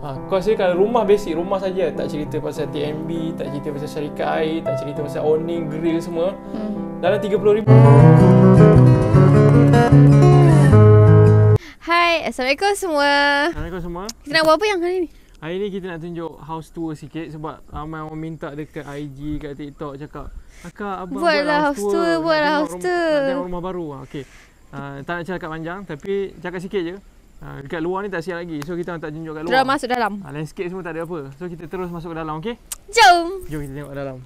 Ha, kau hasilkan rumah basic, rumah saja tak cerita pasal TMB, tak cerita pasal syarikat air, tak cerita pasal awning, grill semua. Hmm. Dalam RM30,000. Hai, Assalamualaikum semua. Assalamualaikum semua. Kita nak buat apa yang hari ni? Hari ni kita nak tunjuk house tour sikit sebab ramai orang minta dekat IG, kat TikTok cakap Akak, abang buat, buat house tour, tour buat house tour. Nak tengok rumah baru. Ah, okay. Uh, ah, tak nak cakap panjang tapi cakap sikit je. Uh, dekat luar ni tak siap lagi. So kita tak tunjuk kat luar. Terus masuk dalam. Ha, landscape semua tak ada apa. So kita terus masuk ke dalam, okey? Jom. Jom kita tengok dalam.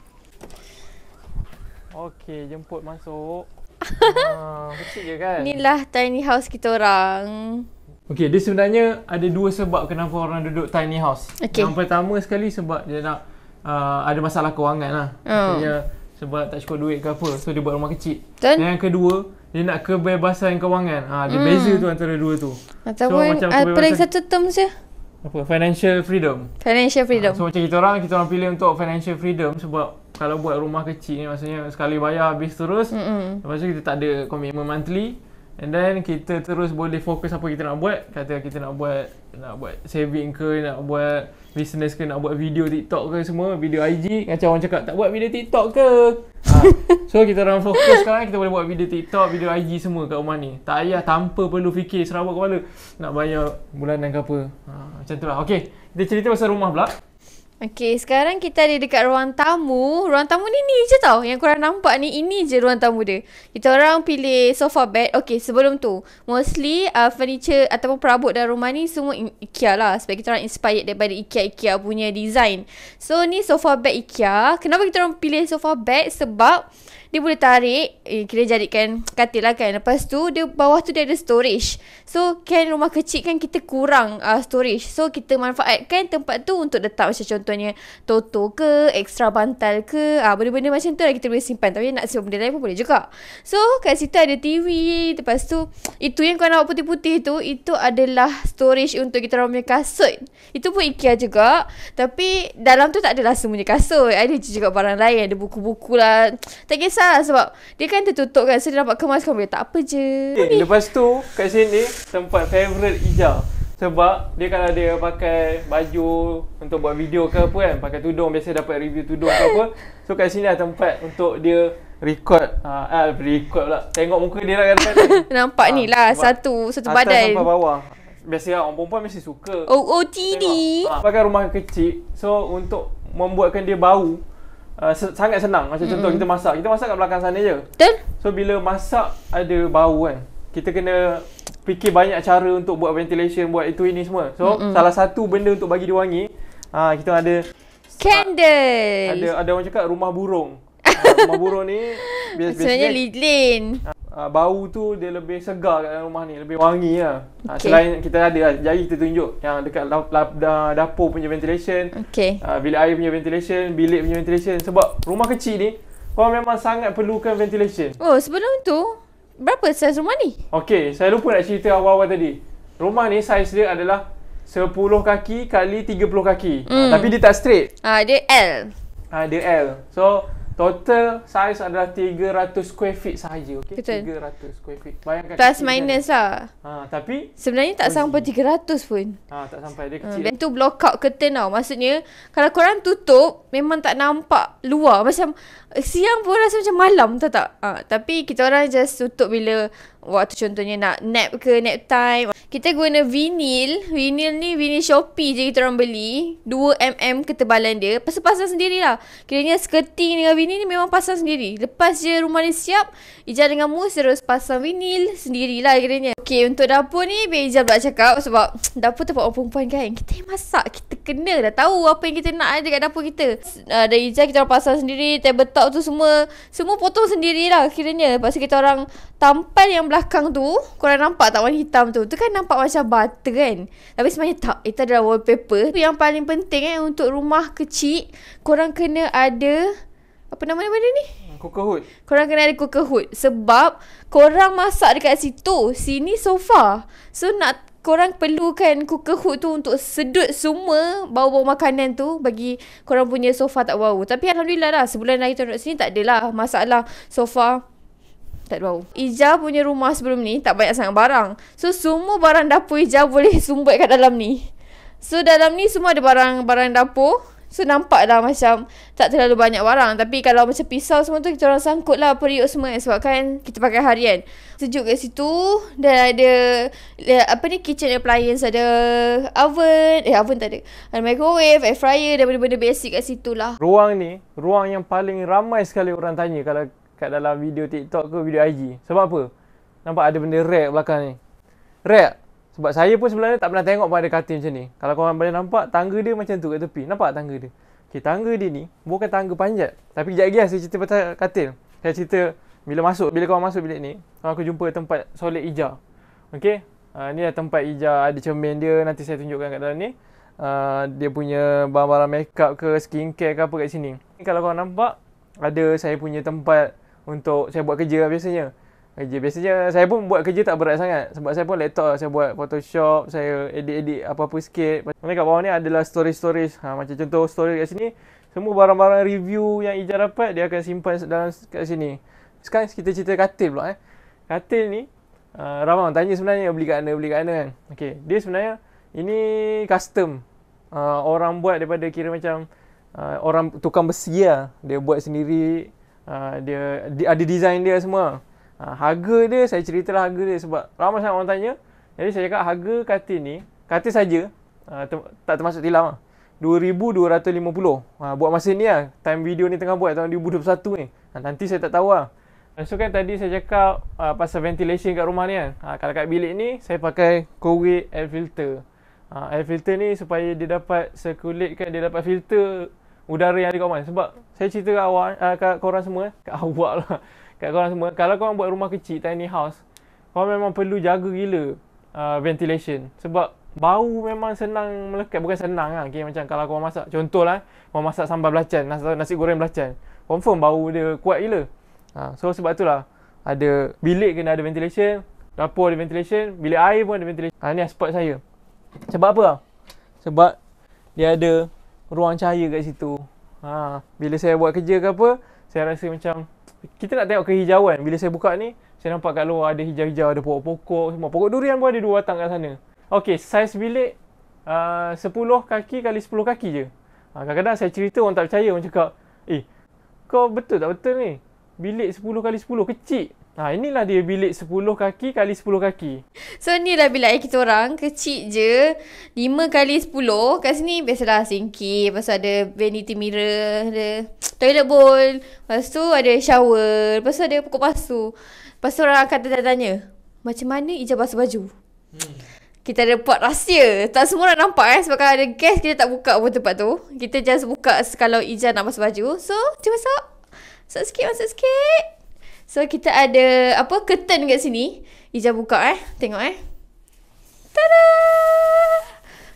Okey, jemput masuk. Ha, uh, kecil je kan? Inilah tiny house kita orang. Okey, dia sebenarnya ada dua sebab kenapa orang duduk tiny house. Okay. Yang pertama sekali sebab dia nak uh, ada masalah kewangan lah. Oh. sebab tak cukup duit ke apa. So dia buat rumah kecil. Dan yang kedua, dia nak kebebasan kewangan. Ha, ah, dia mm. beza hmm. tu antara dua tu. Ataupun so, macam uh, paling satu term je. Apa? Financial freedom. Financial ah, freedom. Ha, so macam kita orang, kita orang pilih untuk financial freedom sebab kalau buat rumah kecil ni maksudnya sekali bayar habis terus. Mm-mm. Lepas tu kita tak ada commitment monthly. And then kita terus boleh fokus apa kita nak buat. Kata kita nak buat nak buat saving ke, nak buat business ke, nak buat video TikTok ke semua, video IG. Macam orang cakap tak buat video TikTok ke. Ha. So kita orang fokus sekarang kita boleh buat video TikTok, video IG semua kat rumah ni. Tak payah tanpa perlu fikir Serawak kepala nak bayar bulanan ke apa. Ha. macam tu lah. Okay. Kita cerita pasal rumah pula. Okay, sekarang kita ada dekat ruang tamu. Ruang tamu ni ni je tau. Yang korang nampak ni, ini je ruang tamu dia. Kita orang pilih sofa bed. Okay, sebelum tu. Mostly, uh, furniture ataupun perabot dalam rumah ni semua IKEA lah. Sebab kita orang inspired daripada IKEA-IKEA punya design. So, ni sofa bed IKEA. Kenapa kita orang pilih sofa bed? Sebab dia boleh tarik. Eh, kita jadikan katil lah kan. Lepas tu, dia bawah tu dia ada storage. So, kan rumah kecil kan kita kurang uh, storage. So, kita manfaatkan tempat tu untuk letak macam contohnya toto ke, extra bantal ke, ah ha, benda-benda macam tu lah kita boleh simpan. Tapi nak simpan benda lain pun boleh juga. So, kat situ ada TV, lepas tu itu yang kau nak putih-putih tu, itu adalah storage untuk kita orang punya kasut. Itu pun IKEA juga. Tapi dalam tu tak adalah semuanya kasut. Ada juga barang lain, ada buku-buku lah. Tak kisahlah sebab dia kan tertutup kan. So, dia dapat kemas kau boleh tak apa je. Okay, eh, lepas tu kat sini tempat favourite Ijah sebab dia kalau dia pakai baju untuk buat video ke apa kan pakai tudung biasa dapat review tudung ke apa so kat sini lah tempat untuk dia record ha, ah uh, record pula tengok muka dia lah kan nampak ha, ni lah satu satu atas badan atas bawah biasa lah, orang perempuan mesti suka oh oh tini ha, pakai rumah kecil so untuk membuatkan dia bau uh, sangat senang macam mm-hmm. contoh kita masak kita masak kat belakang sana je betul so bila masak ada bau kan kita kena fikir banyak cara untuk buat ventilation, buat itu ini semua. So, Mm-mm. salah satu benda untuk bagi dia wangi, ha, kita ada candle. Ada ada orang cakap rumah burung. ha, rumah burung ni biasanya lilin. Ha, bau tu dia lebih segar kat rumah ni, lebih wangi lah. Ha, okay. Selain kita ada lah, jari kita tunjuk yang dekat la, la, da, dapur punya ventilation, okay. ha, bilik air punya ventilation, bilik punya ventilation. Sebab rumah kecil ni, kau memang sangat perlukan ventilation. Oh, sebelum tu, berapa saiz rumah ni? Okey, saya lupa nak cerita awal-awal tadi. Rumah ni saiz dia adalah 10 kaki kali 30 kaki. Mm. Uh, tapi dia tak straight. Ah uh, dia L. Ah uh, dia L. So total size adalah 300 square feet sahaja okey 300 square feet bayangkan plus minus ada. Kan? lah ha tapi sebenarnya tak kosi. sampai 300 pun ha tak sampai dia ha, kecil ha, tu block out curtain tau maksudnya kalau korang tutup memang tak nampak luar macam siang pun rasa macam malam tahu tak ha, tapi kita orang just tutup bila waktu contohnya nak nap ke nap time kita guna vinil vinil ni vinil Shopee je kita orang beli 2mm ketebalan dia pasal pasang sendirilah kiranya skirting dengan vinil ni memang pasang sendiri lepas je rumah ni siap Ijal dengan Mus terus pasang vinil sendirilah kiranya Okay untuk dapur ni biar Ijal pula cakap sebab dapur tempat orang perempuan kan kita yang masak kita kena dah tahu apa yang kita nak dekat dapur kita uh, dari Ijal kita orang pasang sendiri tabletop tu semua semua potong sendirilah kiranya lepas tu kita orang tampal yang belakang belakang tu Korang nampak tak warna hitam tu Tu kan nampak macam butter kan Tapi sebenarnya tak Itu adalah wallpaper Tapi Yang paling penting kan Untuk rumah kecil Korang kena ada Apa nama ni benda ni? Cooker hood Korang kena ada cooker hood Sebab Korang masak dekat situ Sini sofa So nak korang perlukan cooker hood tu untuk sedut semua bau-bau makanan tu bagi korang punya sofa tak bau. Tapi Alhamdulillah lah sebulan lagi tu duduk sini tak adalah masalah sofa tak bau. Ija punya rumah sebelum ni tak banyak sangat barang. So semua barang dapur Ija boleh sumbat kat dalam ni. So dalam ni semua ada barang-barang dapur. So nampak dah macam tak terlalu banyak barang. Tapi kalau macam pisau semua tu kita orang sangkut lah periuk semua kan. Sebab kan kita pakai harian. Sejuk kat situ. Dan ada apa ni kitchen appliance. Ada oven. Eh oven tak ada. Ada microwave, air fryer dan benda-benda basic kat situ lah. Ruang ni, ruang yang paling ramai sekali orang tanya kalau kat dalam video TikTok ke video IG. Sebab apa? Nampak ada benda rare belakang ni. Rare. Sebab saya pun sebenarnya tak pernah tengok pun ada katil macam ni. Kalau kau boleh nampak tangga dia macam tu kat tepi. Nampak tangga dia? Okey, tangga dia ni bukan tangga panjat. Tapi kejap lagi lah saya cerita pasal katil. Saya cerita bila masuk, bila kau masuk bilik ni, kau aku jumpa tempat solid hijau. Okey? Uh, ah, ni lah tempat hijau ada cermin dia nanti saya tunjukkan kat dalam ni. Uh, dia punya barang-barang makeup ke skincare ke apa kat sini. kalau kau nampak ada saya punya tempat untuk saya buat kerja lah biasanya. Kerja biasanya saya pun buat kerja tak berat sangat sebab saya pun laptop lah. saya buat Photoshop, saya edit-edit apa-apa sikit. Mana kat bawah ni adalah story-stories. Ha, macam contoh story kat sini semua barang-barang review yang Ija dapat dia akan simpan dalam kat sini. Sekarang kita cerita katil pula eh. Katil ni uh, ha, ramai orang tanya sebenarnya beli kat mana, beli kat mana kan. Okay. Dia sebenarnya ini custom. Uh, orang buat daripada kira macam uh, orang tukang besi lah. Dia buat sendiri Ah, dia di, ada design dia semua. Ha, harga dia saya ceritalah harga dia sebab ramai sangat orang tanya. Jadi saya cakap harga katil ni, katil saja ha, ah, ter, tak termasuk tilam ah. RM2,250 ha, Buat masa ni lah Time video ni tengah buat Tahun 2021 ni ha, Nanti saya tak tahu lah So kan tadi saya cakap uh, Pasal ventilation kat rumah ni kan ha, Kalau kat bilik ni Saya pakai Kowik air filter ha, Air filter ni Supaya dia dapat Circulate kan Dia dapat filter udara yang ada kat rumah sebab saya cerita kat awak uh, kat korang semua eh, kat awak lah kat korang semua kalau korang buat rumah kecil tiny house korang memang perlu jaga gila uh, ventilation sebab bau memang senang melekat bukan senang lah okay, macam kalau korang masak contoh lah eh, korang masak sambal belacan nasi, goreng belacan confirm bau dia kuat gila ha, so sebab tu lah ada bilik kena ada ventilation dapur ada ventilation bilik air pun ada ventilation ha, ni lah spot saya sebab apa sebab dia ada ruang cahaya kat situ. Ha, bila saya buat kerja ke apa, saya rasa macam kita nak tengok kehijauan. Bila saya buka ni, saya nampak kat luar ada hijau-hijau, ada pokok-pokok semua. Pokok durian pun ada dua batang kat sana. Okey, saiz bilik ah, uh, 10 kaki kali 10 kaki je. Ha, kadang-kadang saya cerita orang tak percaya. Orang cakap, eh, kau betul tak betul ni? bilik 10 kali 10 kecil. Ha inilah dia bilik 10 kaki kali 10 kaki. So ni dah bilik air kita orang kecil je 5 kali 10. Kat sini biasalah sinki, lepas tu ada vanity mirror, ada toilet bowl, lepas tu ada shower, lepas tu ada pokok pasu. Lepas tu orang akan tanya-tanya, macam mana ijab basuh baju? Hmm. Kita ada pot rahsia. Tak semua orang nampak eh. Sebab kalau ada gas, kita tak buka pun tempat tu. Kita just buka kalau Ijan nak basuh baju. So, cuba masuk. Masuk sikit, masuk sikit. So, kita ada apa curtain kat sini. Ija buka eh. Tengok eh. Tada!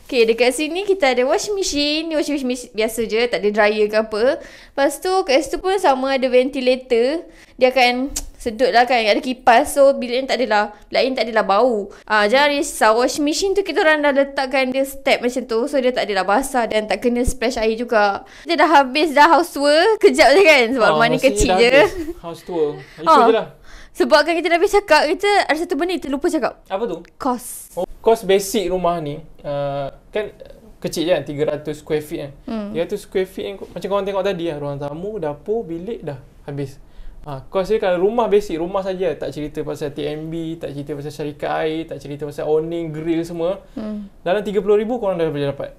Okay, dekat sini kita ada washing machine. Ni washing machine biasa je. Tak ada dryer ke apa. Lepas tu, kat situ pun sama ada ventilator. Dia akan sedut lah kan ada kipas so bilik ni tak adalah bilik ni tak adalah bau uh, ah, jangan risau wash machine tu kita orang dah letakkan dia step macam tu so dia tak adalah basah dan tak kena splash air juga Dia dah habis dah house tour kejap je kan sebab uh, rumah ni kecil je house tour ha. Uh. sebab kan kita dah habis cakap kita ada satu benda kita lupa cakap apa tu? Kos. oh, basic rumah ni uh, kan kecil je kan 300 square feet kan hmm. 300 square feet kan macam korang tengok tadi lah ruang tamu dapur bilik dah habis Ha, kos dia kalau rumah basic, rumah saja tak cerita pasal TMB, tak cerita pasal syarikat air, tak cerita pasal awning, grill semua. Hmm. Dalam RM30,000 korang dah boleh dapat.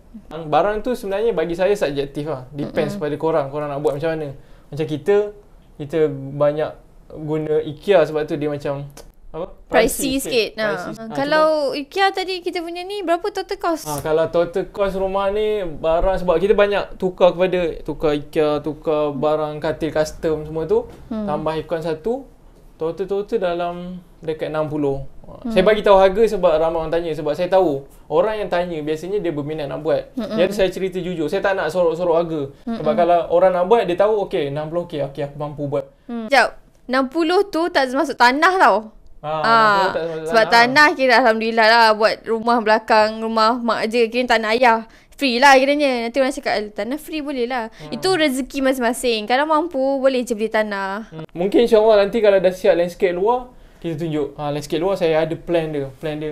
Barang tu sebenarnya bagi saya subjektif lah. Depends hmm. pada korang, korang nak buat macam mana. Macam kita, kita banyak guna IKEA sebab tu dia macam Pricey, pricey sikit. Nah. Pricey. Ha, kalau cuba. IKEA tadi kita punya ni berapa total cost? Ha, kalau total cost rumah ni barang sebab kita banyak tukar kepada tukar IKEA, tukar barang katil custom semua tu hmm. tambah ikan satu total-total dalam dekat 60. Ah, hmm. Saya bagi tahu harga sebab ramai orang tanya sebab saya tahu orang yang tanya biasanya dia berminat nak buat. Jadi saya cerita jujur. Saya tak nak sorok-sorok harga. Hmm. Sebab kalau orang nak buat dia tahu okay 60 okey okey aku mampu buat. Hmm. Jap. 60 tu tak masuk tanah tau. Ha, ah, ah, ha, tak, sebab tak, tanah ha. Lah, kita Alhamdulillah lah buat rumah belakang rumah mak je kira tanah ayah free lah kira kiranya nanti orang cakap eh, tanah free boleh lah ha. itu rezeki masing-masing kalau mampu boleh je beli tanah hmm. mungkin insyaAllah nanti kalau dah siap landscape luar kita tunjuk ha, landscape luar saya ada plan dia plan dia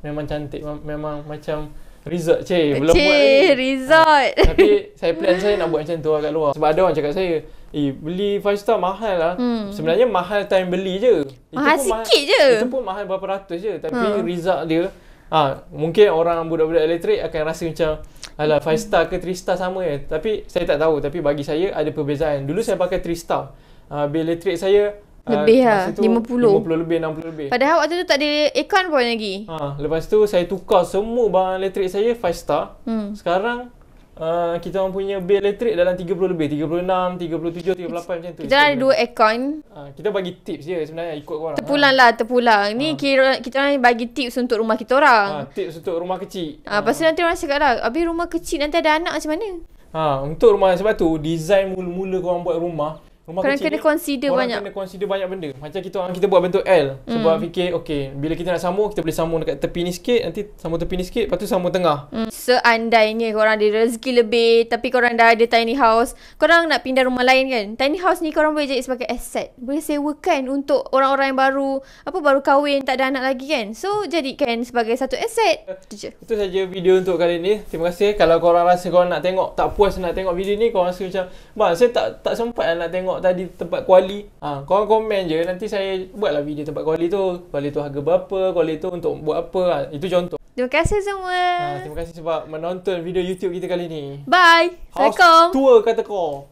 memang cantik memang macam resort cik belum cik, resort ha. tapi saya plan saya nak buat macam tu kat luar sebab ada orang cakap saya Eh beli 5 star mahal lah hmm. Sebenarnya mahal time beli je Mahal itu sikit mahal, je Itu pun mahal berapa ratus je Tapi hmm. result dia ha, Mungkin orang budak-budak elektrik akan rasa macam Alah 5 star ke 3 star sama je eh. Tapi saya tak tahu Tapi bagi saya ada perbezaan Dulu saya pakai 3 star ha, Bil elektrik saya ha, Lebih ha, lah tu, 50 50 lebih 60 lebih Padahal waktu tu tak ada aircon pun lagi ha, Lepas tu saya tukar semua barang elektrik saya 5 star hmm. Sekarang uh, kita orang punya bil elektrik dalam 30 lebih 36 37 38 macam tu kita ada dua aircon uh, kita bagi tips je sebenarnya ikut korang terpulang ha. lah terpulang ni uh. kira kita orang bagi tips untuk rumah kita orang uh, tips untuk rumah kecil ah uh, uh. pasal nanti orang cakap lah habis rumah kecil nanti ada anak macam mana Ha, untuk rumah sebab tu design mula-mula kau buat rumah rumah kena kecil kena ni, consider orang banyak. kena consider banyak benda. Macam kita kita buat bentuk L. Sebab mm. fikir, okay, bila kita nak sambung, kita boleh sambung dekat tepi ni sikit, nanti sambung tepi ni sikit, lepas tu sambung tengah. Mm. Seandainya korang ada rezeki lebih, tapi korang dah ada tiny house, korang nak pindah rumah lain kan? Tiny house ni korang boleh jadi sebagai aset. Boleh sewakan untuk orang-orang yang baru, apa baru kahwin, tak ada anak lagi kan? So, jadikan sebagai satu aset. Uh, itu saja video untuk kali ni. Terima kasih. Kalau korang rasa korang nak tengok, tak puas nak tengok video ni, korang rasa macam, bang, saya tak tak sempat nak tengok tadi tempat kuali. Ha, korang komen je nanti saya buatlah video tempat kuali tu. Kuali tu harga berapa, kuali tu untuk buat apa. Ha, itu contoh. Terima kasih semua. Ha, terima kasih sebab menonton video YouTube kita kali ni. Bye. House Assalamualaikum. Tua kata kau.